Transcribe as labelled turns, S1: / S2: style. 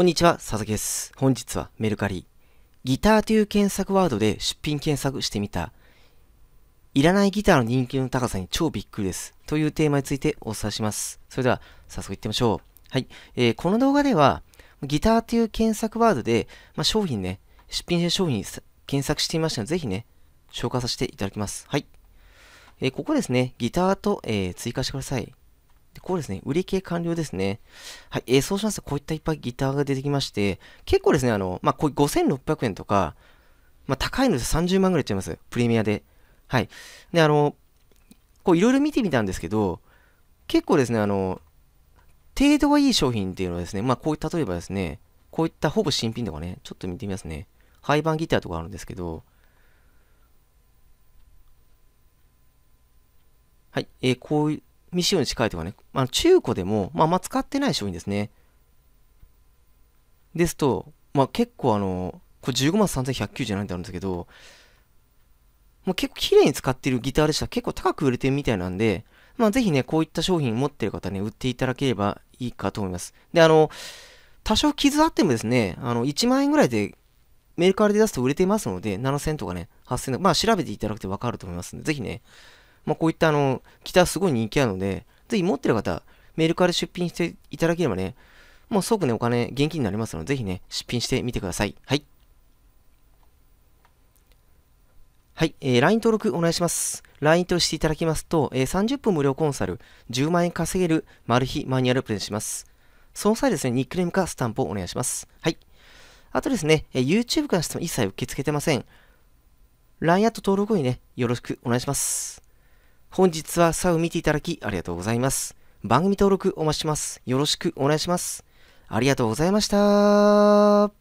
S1: こんにちは、佐々木です。本日はメルカリ。ギターという検索ワードで出品検索してみた。いらないギターの人気の高さに超びっくりです。というテーマについてお伝えします。それでは、早速いってみましょう。はい。えー、この動画では、ギターという検索ワードで、まあ、商品ね、出品して商品検索してみましたので、ぜひね、紹介させていただきます。はい。えー、ここですね、ギターと、えー、追加してください。で、こうですね、売り切れ完了ですね。はい、えー、そうしますと、こういったいっぱいギターが出てきまして、結構ですね、あの、まあ、こういう5600円とか、まあ、高いので30万ぐらいいっちゃいます。プレミアで。はい。で、あの、こういろいろ見てみたんですけど、結構ですね、あの、程度がいい商品っていうのはですね、まあ、こういった、例えばですね、こういったほぼ新品とかね、ちょっと見てみますね。廃盤ギターとかあるんですけど、はい、えー、こういう、未使用に近いとかね、まあ、中古でも、まあ、ま使ってない商品ですね。ですと、まあ結構あの、これ15万3197ってあるんですけど、もう結構綺麗に使ってるギターでしたら結構高く売れてるみたいなんで、まあぜひね、こういった商品持ってる方ね、売っていただければいいかと思います。で、あの、多少傷あってもですね、あの、1万円ぐらいでメルカリで出すと売れていますので、7000とかね、8000とか、まあ調べていただくと分かると思いますので、ぜひね、まあ、こういったあの、ギターすごい人気あるので、ぜひ持ってる方、メールから出品していただければね、もう即ね、お金、現金になりますので、ぜひね、出品してみてください。はい。はい、えー、LINE 登録お願いします。LINE としていただきますと、えー、30分無料コンサル、10万円稼げるマル秘マニュアルプレゼンします。その際ですね、ニックネームかスタンプをお願いします。はい。あとですね、えー、YouTube からしても一切受け付けてません。LINE アット登録後にね、よろしくお願いします。本日はサウ見ていただきありがとうございます。番組登録お待ちします。よろしくお願いします。ありがとうございました。